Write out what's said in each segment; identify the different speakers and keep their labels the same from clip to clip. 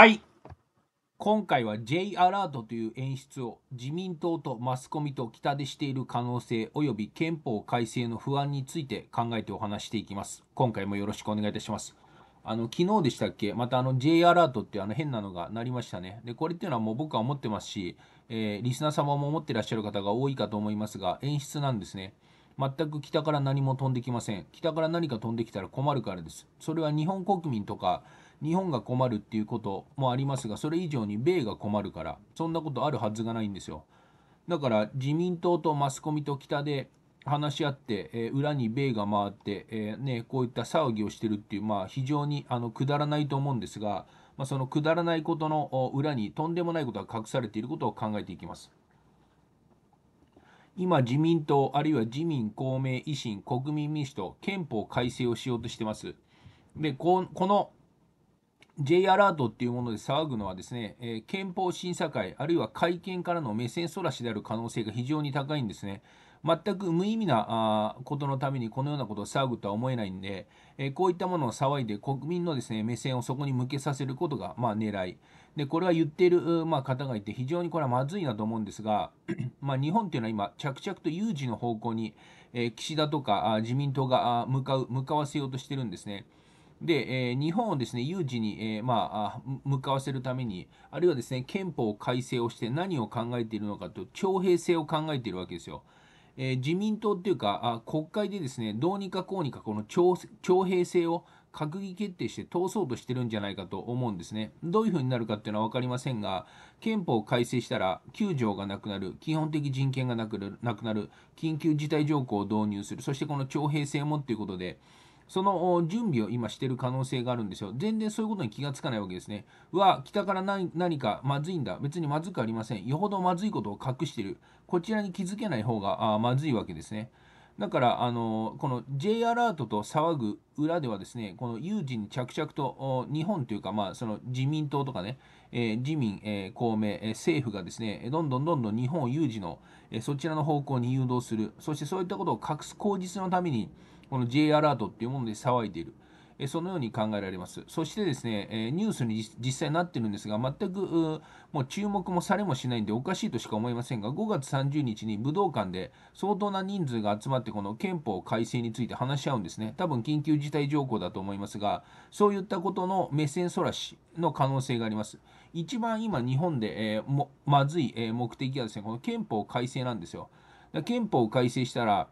Speaker 1: はい今回は J アラートという演出を自民党とマスコミと北でしている可能性及び憲法改正の不安について考えてお話していきます。今回もよろしくお願いいたします。あの昨日でしたっけ、またあの J アラートってあの変なのが鳴りましたね。で、これっていうのはもう僕は思ってますし、えー、リスナー様も思ってらっしゃる方が多いかと思いますが、演出なんですね。全く北から何も飛んできません。北から何か飛んできたら困るからです。それは日本国民とか、日本が困るっていうこともありますが、それ以上に米が困るから、そんなことあるはずがないんですよ。だから自民党とマスコミと北で話し合って、えー、裏に米が回って、えー、ね、こういった騒ぎをしてるっていう、まあ、非常にあのくだらないと思うんですが、まあ、そのくだらないことの裏にとんでもないことが隠されていることを考えていきます。今、自民党、あるいは自民、公明、維新、国民民主党、憲法改正をしようとしてます。で、この J アラートっていうもので騒ぐのはですね、えー、憲法審査会、あるいは会見からの目線そらしである可能性が非常に高いんですね。全く無意味なことのためにこのようなことを騒ぐとは思えないんで、えー、こういったものを騒いで国民のですね目線をそこに向けさせることが、まあ、狙い。で、これは言っている、まあ、方がいて、非常にこれはまずいなと思うんですが、まあ、日本というのは今、着々と有事の方向に、えー、岸田とか自民党が向かう、向かわせようとしてるんですね。で、えー、日本をですね、有事に、えー、まあ、向かわせるために、あるいはですね、憲法改正をして何を考えているのかと、徴兵制を考えているわけですよ。えー、自民党っていうかあ、国会でですね、どうにかこうにかこの徴兵制を閣議決定して通そうとしてるんじゃないかと思うんですね。どういうふうになるかっていうのは分かりませんが、憲法を改正したら9条がなくなる、基本的人権がなくなる、緊急事態条項を導入する、そしてこの徴兵制もっていうことで、その準備を今してる可能性があるんですよ。全然そういうことに気がつかないわけですね。は、わ、北から何かまずいんだ。別にまずくありません。よほどまずいことを隠してる。こちらに気づけない方があまずいわけですね。だから、あのこの J アラートと騒ぐ裏ではですね、この有事に着々と日本というか、まあ、その自民党とかね、えー、自民、えー、公明、えー、政府がですね、どんどんどんどん日本を有事の、えそちらの方向に誘導する、そしてそういったことを隠す口実のために、この J アラートっていうもので騒いでいる。えそのように考えられます。そしてですね、えニュースに実際なってるんですが、全くもう注目もされもしないんでおかしいとしか思いませんが、5月30日に武道館で相当な人数が集まって、この憲法改正について話し合うんですね。多分緊急事態条項だと思いますが、そういったことの目線そらしの可能性があります。一番今、日本で、えー、もまずい、え目的はですね、この憲法改正なんですよ。だ憲法を改正したら、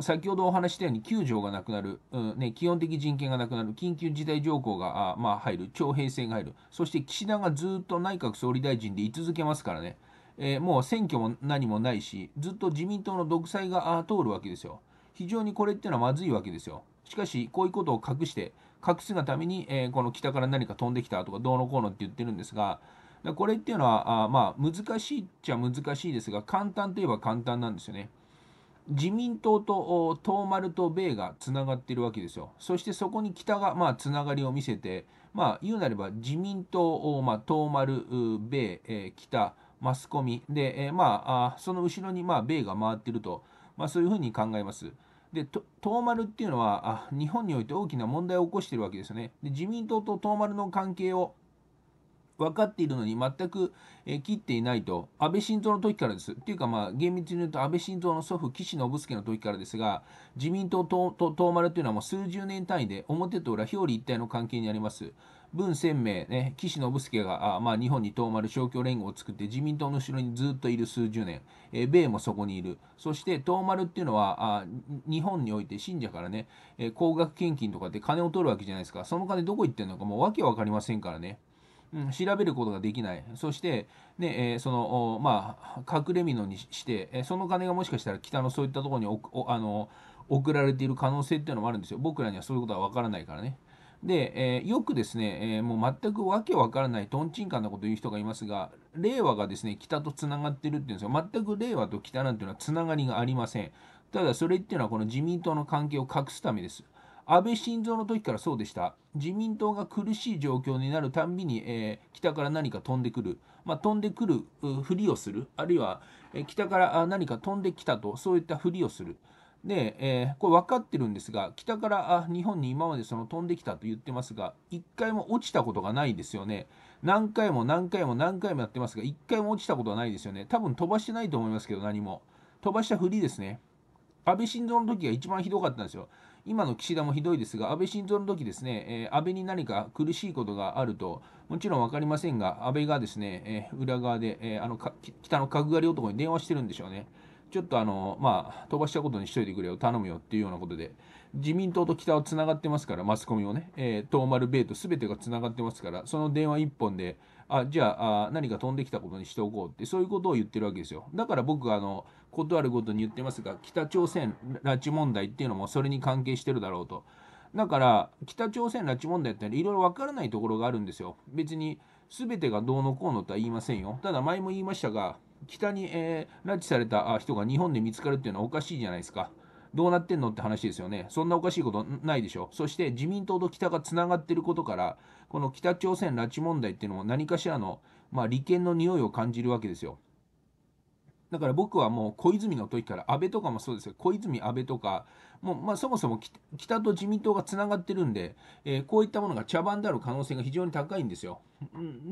Speaker 1: 先ほどお話したように9条がなくなる、うんね、基本的人権がなくなる、緊急事態条項があ、まあ、入る、徴兵制が入る、そして岸田がずっと内閣総理大臣で居続けますからね、えー、もう選挙も何もないし、ずっと自民党の独裁が通るわけですよ。非常にこれっていうのはまずいわけですよ。しかし、こういうことを隠して、隠すがために、えー、この北から何か飛んできたとか、どうのこうのって言ってるんですが、これっていうのは、あまあ、難しいっちゃ難しいですが、簡単といえば簡単なんですよね。自民党と東丸と米がつながっているわけですよ。そしてそこに北が、まあ、つながりを見せて、まあ、言うなれば自民党、を、まあ、東丸、米、えー、北、マスコミで、えー、まあ、その後ろに、まあ、米が回っていると、まあ、そういうふうに考えます。で、東丸っていうのはあ、日本において大きな問題を起こしているわけですよね。で自民党と東丸の関係を分かっているのに全く、え切っていないと、安倍晋三の時からです。とていうか、まあ、厳密に言うと安倍晋三の祖父、岸信介の時からですが、自民党と東丸というのはもう数十年単位で表と裏、表裏一体の関係にあります。文鮮明、ね、岸信介があ、まあ、日本に東丸勝共連合を作って自民党の後ろにずっといる数十年、え米もそこにいる、そして東丸っていうのはあ日本において信者からね、え高額献金とかって金を取るわけじゃないですか、その金どこ行ってるのかもう訳分かりませんからね。うん、調べることができない。そして、ねえー、そのまあ、隠れ蓑にして、えその金がもしかしたら北のそういったところにおあの送られている可能性っていうのもあるんですよ。僕らにはそういうことは分からないからね。で、えー、よくですね、えー、もう全くわけわからないとんちんかんなこと言う人がいますが、令和がですね、北とつながってるっていうんですよ。全く令和と北なんていうのはつながりがありません。ただ、それっていうのはこの自民党の関係を隠すためです。安倍晋三の時からそうでした。自民党が苦しい状況になるたんびに、えー、北から何か飛んでくる、まあ、飛んでくるふりをする、あるいは、えー、北から何か飛んできたと、そういったふりをする。で、えー、これ分かってるんですが、北からあ日本に今までその飛んできたと言ってますが、一回も落ちたことがないですよね。何回も何回も何回もやってますが、一回も落ちたことはないですよね。多分飛ばしてないと思いますけど、何も。飛ばしたふりですね。安倍晋三の時が一番ひどかったんですよ。今の岸田もひどいですが、安倍晋三の時ですね、えー、安倍に何か苦しいことがあると、もちろん分かりませんが、安倍がですね、えー、裏側で、えー、あの北の角刈り男に電話してるんでしょうね。ちょっとあの、まあ、飛ばしたことにしといてくれよ、頼むよっていうようなことで、自民党と北はつながってますから、マスコミをね、えー、東丸米と全てがつながってますから、その電話1本で、あじゃあ何か飛んできたことにしておこうって、そういうことを言ってるわけですよ。だから僕はあの、ことあるごとに言ってますが北朝鮮拉致問題っていうのもそれに関係してるだろうとだから北朝鮮拉致問題っていろいろ分からないところがあるんですよ別に全てがどうのこうのとは言いませんよただ前も言いましたが北に、えー、拉致された人が日本で見つかるっていうのはおかしいじゃないですかどうなってんのって話ですよね。そんなおかしいことないでしょ。そして自民党と北がつながってることから、この北朝鮮拉致問題っていうのも何かしらの、まあ、利権の匂いを感じるわけですよ。だから僕はもう小泉の時から、安倍とかもそうですよ、小泉、安倍とか、もうまあ、そもそも北と自民党がつながってるんで、えー、こういったものが茶番である可能性が非常に高いんですよ。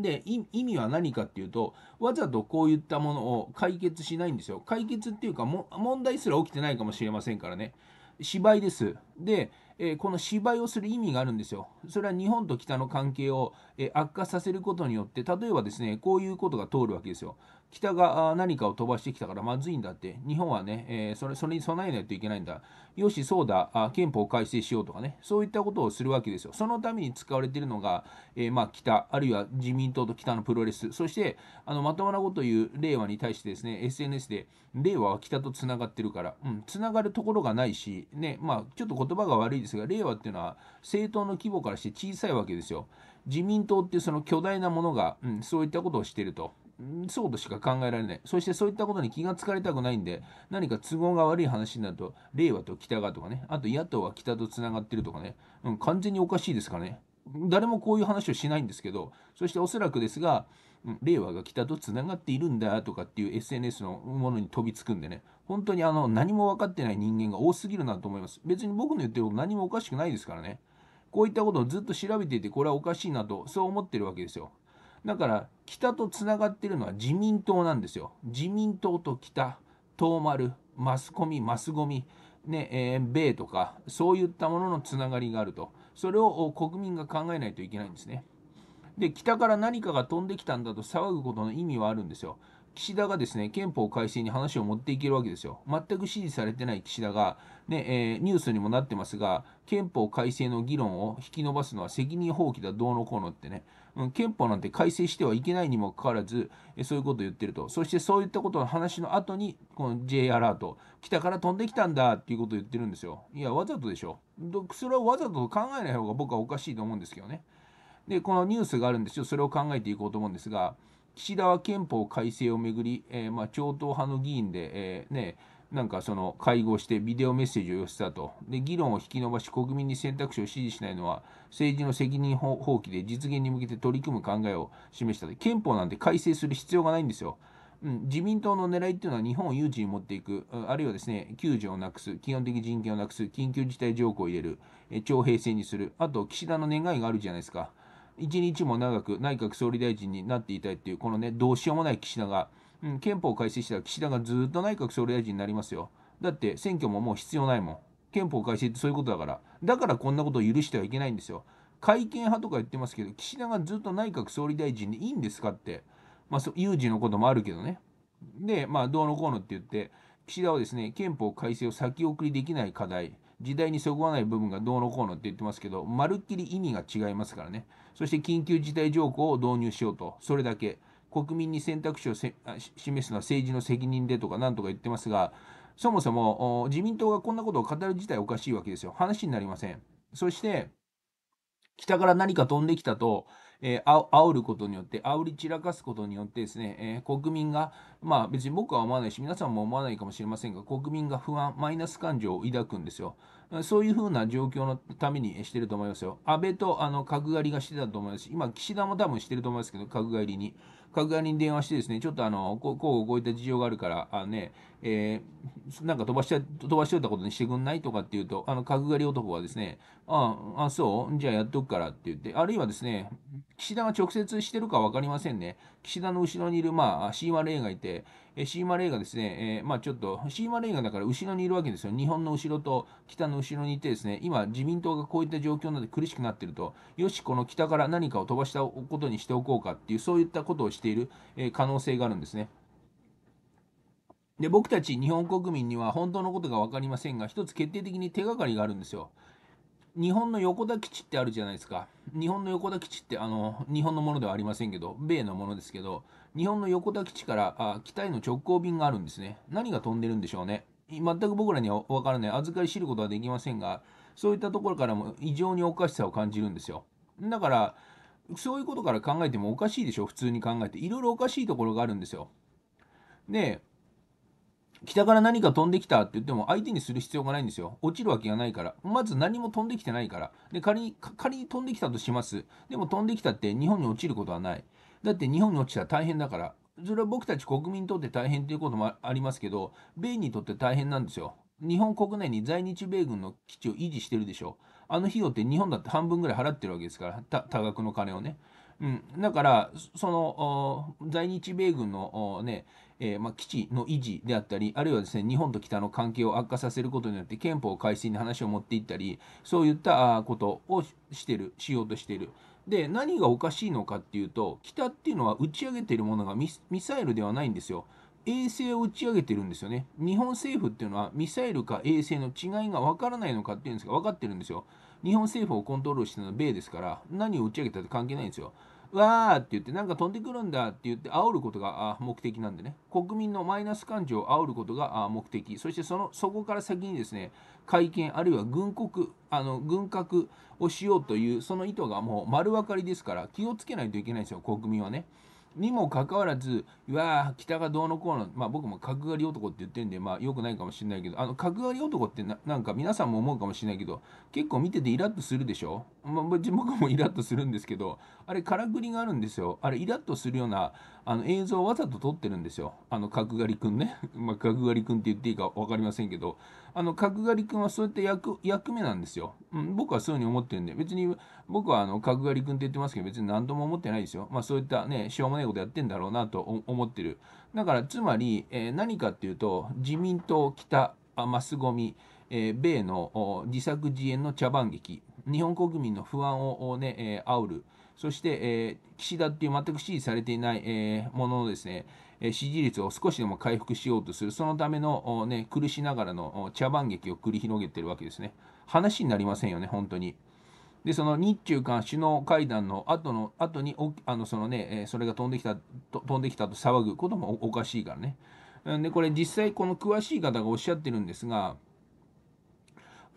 Speaker 1: で、意味は何かっていうと、わざとこういったものを解決しないんですよ。解決っていうか問題すら起きてないかもしれませんからね。芝居です。で、えー、この芝居をする意味があるんですよ。それは日本と北の関係を、えー、悪化させることによって、例えばですね、こういうことが通るわけですよ。北が何かを飛ばしてきたからまずいんだって、日本はね、えー、それそれに備えないといけないんだ、よし、そうだ憲法改正しようとかね、そういったことをするわけですよ。そのために使われているのが、えー、まあ、北、あるいは自民党と北のプロレス、そしてあのまともなことを言う令和に対してですね、SNS で、令和は北とつながってるから、うん、つながるところがないし、ね、まあ、ちょっと言葉が悪いですが、令和っていうのは政党の規模からして小さいわけですよ。自民党っていうその巨大なものが、うん、そういったことをしていると。そうとしか考えられない。そしてそういったことに気がつかれたくないんで、何か都合が悪い話になると、令和と北がとかね、あと野党は北とつながってるとかね、うん、完全におかしいですからね。誰もこういう話をしないんですけど、そしておそらくですが、うん、令和が北とつながっているんだとかっていう SNS のものに飛びつくんでね、本当にあの何も分かってない人間が多すぎるなと思います。別に僕の言ってること何もおかしくないですからね。こういったことをずっと調べていて、これはおかしいなと、そう思ってるわけですよ。だから北とつながってるのは自民党なんですよ。自民党と北、東丸、マスコミ、マスゴミ、ねえー、米とか、そういったもののつながりがあると。それを国民が考えないといけないんですね。で、北から何かが飛んできたんだと騒ぐことの意味はあるんですよ。岸田がですね、憲法改正に話を持っていけるわけですよ。全く支持されてない岸田が、ねえー、ニュースにもなってますが、憲法改正の議論を引き延ばすのは責任放棄だ、どうのこうのってね、うん、憲法なんて改正してはいけないにもかかわらず、えそういうことを言ってると。そしてそういったことの話の後に、この J アラート、北から飛んできたんだっていうことを言ってるんですよ。いや、わざとでしょ。それはわざと考えない方が僕はおかしいと思うんですけどね。で、このニュースがあるんですよ。それを考えていこうと思うんですが、岸田は憲法改正をめぐり、えー、まあ、超党派の議員で、えー、ね、なんかその会合してビデオメッセージを寄せたとで議論を引き延ばし国民に選択肢を支持しないのは政治の責任放棄で実現に向けて取り組む考えを示した憲法なんて改正する必要がないんですよ。うん、自民党の狙いっていうのは日本を有事に持っていく、あるいはですね、救助をなくす、基本的人権をなくす、緊急事態条項を入れる、え徴兵制にする、あと岸田の願いがあるじゃないですか。一日も長く内閣総理大臣になっていたいっていう、このね、どうしようもない岸田が、うん、憲法改正したら岸田がずっと内閣総理大臣になりますよ。だって選挙ももう必要ないもん。憲法改正ってそういうことだから。だからこんなことを許してはいけないんですよ。改憲派とか言ってますけど、岸田がずっと内閣総理大臣でいいんですかって、まあ、有事のこともあるけどね。で、まあ、どうのこうのって言って、岸田はですね、憲法改正を先送りできない課題、時代にそぐわない部分がどうのこうのって言ってますけど、まるっきり意味が違いますからね。そして緊急事態条項を導入しようと、それだけ。国民に選択肢を示すのは政治の責任でとかなんとか言ってますが、そもそも自民党がこんなことを語る自体おかしいわけですよ。話になりません。そして、北から何か飛んできたと、えー、煽ることによって、煽り散らかすことによってですね、えー、国民が、まあ別に僕は思わないし、皆さんも思わないかもしれませんが、国民が不安、マイナス感情を抱くんですよ。そういうふうな状況のためにしてると思いますよ。安倍とあの角刈りがしてたと思いますし、今、岸田も多分してると思いますけど、角刈りに。各側に電話してですね、ちょっとあの、こう、こういった事情があるから、あね、えー、なんか飛ばしちゃ、飛ばしといたことにしてくんないとかって言うと、あの、角刈り男はですね、ああ、そうじゃあやっとくからって言って、あるいはですね、岸田が直接してるか分かりませんね。岸田の後ろにいる、まあ、シーマレイがいて、えシーマレイがですね、えー、まあちょっと、シーマレイがだから後ろにいるわけですよ。日本の後ろと北の後ろにいてですね、今自民党がこういった状況なので苦しくなってると、よし、この北から何かを飛ばしたことにしておこうかっていう、そういったことをしている、え可能性があるんですね。で、僕たち日本国民には本当のことが分かりませんが、一つ決定的に手がかりがあるんですよ。日本の横田基地ってあるじゃないですか。日本の横田基地って、あの、日本のものではありませんけど、米のものですけど、日本の横田基地からあ北への直行便があるんですね。何が飛んでるんでしょうね。全く僕らには分からない、預かり知ることはできませんが、そういったところからも異常におかしさを感じるんですよ。だから、そういうことから考えてもおかしいでしょ、普通に考えて。いろいろおかしいところがあるんですよ。で、北から何か飛んできたって言っても相手にする必要がないんですよ。落ちるわけがないから。まず何も飛んできてないから。で、仮に、仮に飛んできたとします。でも飛んできたって日本に落ちることはない。だって日本に落ちたら大変だから。それは僕たち国民にとって大変ということもありますけど、米にとって大変なんですよ。日本国内に在日米軍の基地を維持してるでしょ。あの費用って日本だって半分ぐらい払ってるわけですから、多額の金をね。うん、だから、その在日米軍の、ね、えー、まあ、基地の維持であったり、あるいはですね、日本と北の関係を悪化させることによって憲法改正に話を持っていったり、そういったことをしてる、しようとしてる。で、何がおかしいのかっていうと、北っていうのは打ち上げてるものがミサイルではないんですよ。衛星を打ち上げてるんですよね。日本政府っていうのはミサイルか衛星の違いが分からないのかっていうんですが、分かってるんですよ。日本政府をコントロールしてるのは米ですから、何を打ち上げたって関係ないんですよ。わーって言って、なんか飛んでくるんだって言って、煽ることが目的なんでね、国民のマイナス感情を煽ることが目的、そしてそのそこから先にですね、会見、あるいは軍国、あの軍拡をしようという、その意図がもう丸分かりですから、気をつけないといけないんですよ、国民はね。にもかかわらず、わー、北がどうのこうの、まあ、僕も角刈り男って言ってんで、まあ、よくないかもしれないけど、あの角刈り男ってなんか皆さんも思うかもしれないけど、結構見ててイラッとするでしょ、まあ、僕もイラッとするんですけど、あれ、からくりがあるんですよ。あれ、イラッとするようなあの映像をわざと撮ってるんですよ。あの角刈りくんね。まあ、角刈りくんって言っていいか分かりませんけど、あの角刈り君はそういった役役目なんですよ、うん。僕はそういうふうに思ってるんで、別に僕はあの角刈り君って言ってますけど、別に何とも思ってないですよ。まあそういったね、しょうもないことやってんだろうなと思ってる。だからつまり、えー、何かっていうと、自民党、北、あマスゴミ、えー、米の自作自演の茶番劇、日本国民の不安をね、えー、煽る。そして、えー、岸田っていう全く支持されていない、えー、もののですね、支持率を少しでも回復しようとする、そのための、ね、苦しながらの茶番劇を繰り広げてるわけですね。話になりませんよね、本当に。で、その日中間首脳会談の後の後にあのその、ね、それが飛んできた飛んできたと騒ぐこともおかしいからね。で、これ実際この詳しい方がおっしゃってるんですが、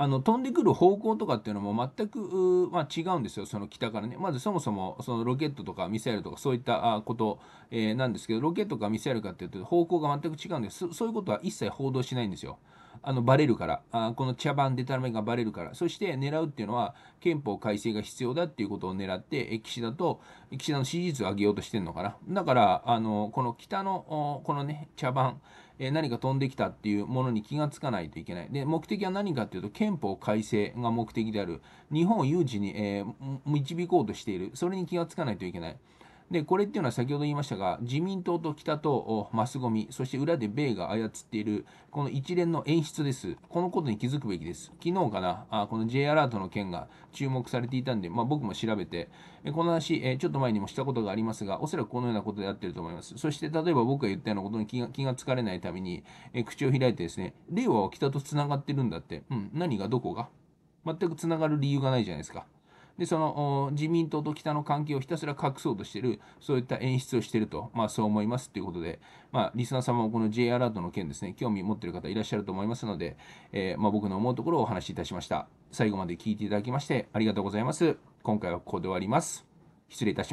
Speaker 1: あの飛んでくる方向とかっていうのも全く、まあ、違うんですよ、その北からね。まずそもそもそのロケットとかミサイルとかそういったこと、えー、なんですけど、ロケットかミサイルかっていうと方向が全く違うんです。そういうことは一切報道しないんですよ。あのバレるから、あこの茶番でたらめがバレるから、そして狙うっていうのは憲法改正が必要だっていうことを狙って、岸田と岸田の支持率を上げようとしてるのかな。だから、あのこの北のこのね、茶番、え何か飛んできたっていうものに気がつかないといけない。で、目的は何かっていうと、憲法改正が目的である。日本を有事に、えー、導こうとしている。それに気がつかないといけない。で、これっていうのは先ほど言いましたが、自民党と北とマスゴミ、そして裏で米が操っている、この一連の演出です。このことに気づくべきです。昨日かな、あこの J アラートの件が注目されていたんで、まあ、僕も調べて、この話、えちょっと前にもしたことがありますが、おそらくこのようなことであってると思います。そして、例えば僕が言ったようなことに気が気がつかれないために、え口を開いてですね、令和は北とつながってるんだって、うん、何がどこが全くつながる理由がないじゃないですか。でその自民党と北の関係をひたすら隠そうとしている、そういった演出をしていると、まあ、そう思いますということで、まあ、リスナー様もこの J アラートの件ですね、興味持っている方いらっしゃると思いますので、えー、まあ、僕の思うところをお話しいたしました。最後まで聞いていただきましてありがとうございます。今回はここで終わります。失礼いたします。